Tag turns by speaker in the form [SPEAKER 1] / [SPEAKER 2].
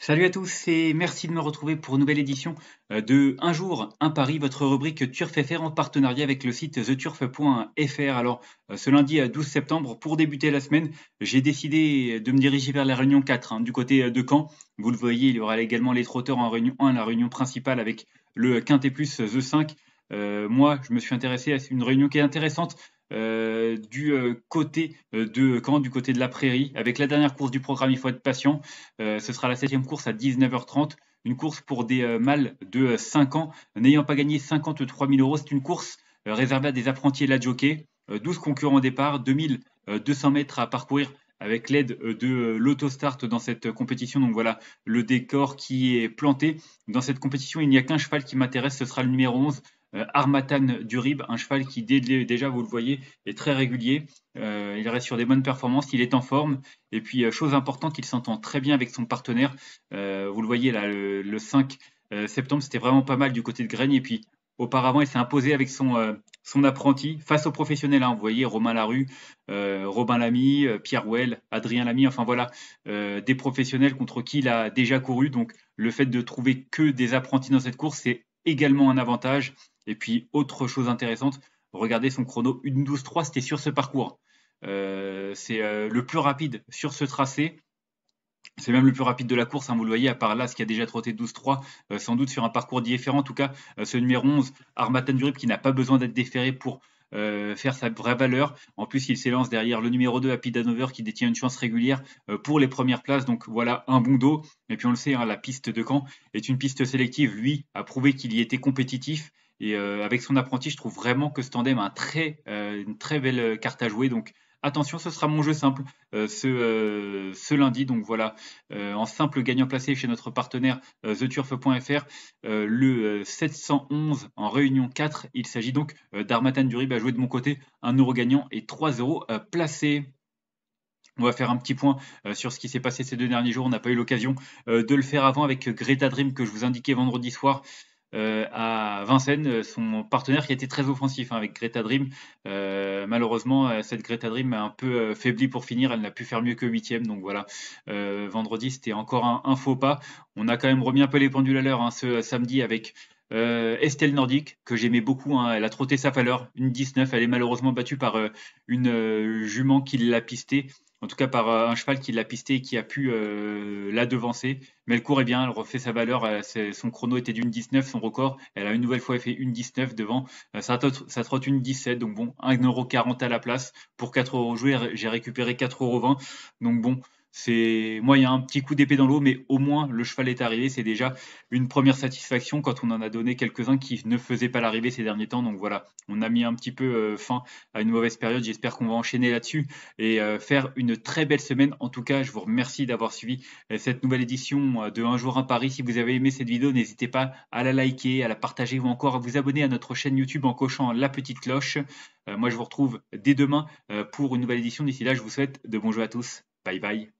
[SPEAKER 1] Salut à tous et merci de me retrouver pour une nouvelle édition euh, de Un jour, un pari, votre rubrique Turf FR en partenariat avec le site theturf.fr. Alors, euh, ce lundi 12 euh, septembre, pour débuter la semaine, j'ai décidé de me diriger vers la Réunion 4 hein, du côté de Caen. Vous le voyez, il y aura également les trotteurs en Réunion 1, la Réunion principale avec le Quintet Plus The 5. moi, je me suis intéressé à une réunion qui est intéressante euh, du euh, côté euh, de du côté de la prairie. Avec la dernière course du programme, il faut être patient. ce sera la septième course à 19h30. Une course pour des mâles de 5 ans n'ayant pas gagné 53 000 euros. C'est une course réservée à des apprentis et la jockey. 12 concurrents au départ, 2200 mètres à parcourir avec l'aide de l'autostart dans cette compétition. Donc voilà le décor qui est planté. Dans cette compétition, il n'y a qu'un cheval qui m'intéresse, ce sera le numéro 11, euh, Armatan Durib, un cheval qui déjà, vous le voyez, est très régulier. Euh, il reste sur des bonnes performances, il est en forme. Et puis, euh, chose importante, il s'entend très bien avec son partenaire. vous le voyez là, le, 5 septembre, c'était vraiment pas mal du côté de grenier Et puis, auparavant, il s'est imposé avec son, apprenti face aux professionnels. Hein, vous voyez Romain Larue, Robin Lamy, Pierre Well, Adrien Lamy, enfin voilà, des professionnels contre qui il a déjà couru. Donc le fait de trouver que des apprentis dans cette course, c'est également un avantage. Et puis, autre chose intéressante, regardez son chrono 12-3, c'était sur ce parcours. Euh, c'est euh, le plus rapide sur ce tracé. C'est même le plus rapide de la course, hein, vous le voyez, à part là, ce qui a déjà trotté 12-3, euh, sans doute sur un parcours différent. En tout cas, ce numéro 11, Armatan Durip qui n'a pas besoin d'être déféré pour faire sa vraie valeur. En plus, il s'élance derrière le numéro 2, Happy qui détient une chance régulière pour les premières places. Donc voilà, un bon dos. Et puis on le sait, hein, la piste de Caen est une piste sélective. Lui a prouvé qu'il y était compétitif et euh, avec son apprenti, je trouve vraiment que ce tandem a euh, une très belle carte à jouer. Donc attention, ce sera mon jeu simple euh, ce, lundi. Donc voilà, en simple gagnant placé chez notre partenaire theturf.fr, le 711 en réunion 4. Il s'agit donc d'Armatan Durib à jouer de mon côté, 1 euro gagnant et 3 euros placés. On va faire un petit point sur ce qui s'est passé ces deux derniers jours. On n'a pas eu l'occasion de le faire avant avec Greta Dream que je vous indiquais vendredi soir. Euh, à Vincennes, euh, son partenaire qui était très offensif hein, avec Greta Dream. Euh, malheureusement, cette Greta Dream a un peu faibli pour finir. Elle n'a pu faire mieux que huitième. Donc voilà, vendredi, c'était encore un, faux pas. On a quand même remis un peu les pendules à l'heure hein, ce samedi avec Estelle Nordique, que j'aimais beaucoup, hein. elle a trotté sa valeur, une 19. Elle est malheureusement battue par une jument qui l'a pistée en tout cas par euh, un cheval qui l'a pisté et qui a pu euh, la devancer. Mais le cours est bien, elle refait sa valeur. son chrono était d'une 19, son record. Elle a une nouvelle fois fait une 19 devant. Euh, ça, trotte, une 17, donc bon, 1,40€ à la place. Pour euros joués, j'ai récupéré 4,20€. Donc bon, c'est moi, il y a un petit coup d'épée dans l'eau, mais au moins le cheval est arrivé. C'est déjà une première satisfaction quand on en a donné quelques-uns qui ne faisaient pas l'arrivée ces derniers temps. Donc voilà, on a mis un petit peu euh, fin à une mauvaise période. J'espère qu'on va enchaîner là-dessus et euh, faire une très belle semaine. En tout cas, je vous remercie d'avoir suivi euh, cette nouvelle édition de Un jour un Paris. Si vous avez aimé cette vidéo, n'hésitez pas à la liker, à la partager ou encore à vous abonner à notre chaîne YouTube en cochant la petite cloche. moi, je vous retrouve dès demain pour une nouvelle édition. D'ici là, je vous souhaite de bons jeux à tous. Bye bye.